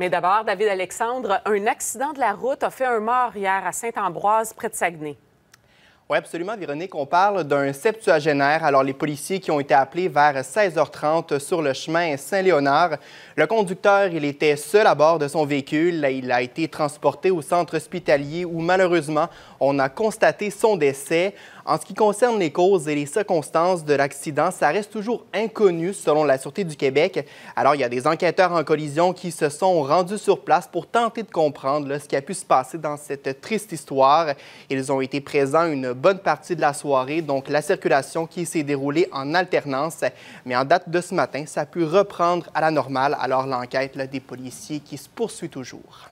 Mais d'abord, David Alexandre, un accident de la route a fait un mort hier à Saint-Ambroise, près de Saguenay. Oui, absolument, Véronique. On parle d'un septuagénaire. Alors, les policiers qui ont été appelés vers 16h30 sur le chemin Saint-Léonard. Le conducteur, il était seul à bord de son véhicule. Il a été transporté au centre hospitalier où, malheureusement, on a constaté son décès. En ce qui concerne les causes et les circonstances de l'accident, ça reste toujours inconnu selon la Sûreté du Québec. Alors, il y a des enquêteurs en collision qui se sont rendus sur place pour tenter de comprendre ce qui a pu se passer dans cette triste histoire. Ils ont été présents une bonne partie de la soirée, donc la circulation qui s'est déroulée en alternance. Mais en date de ce matin, ça a pu reprendre à la normale, alors l'enquête des policiers qui se poursuit toujours.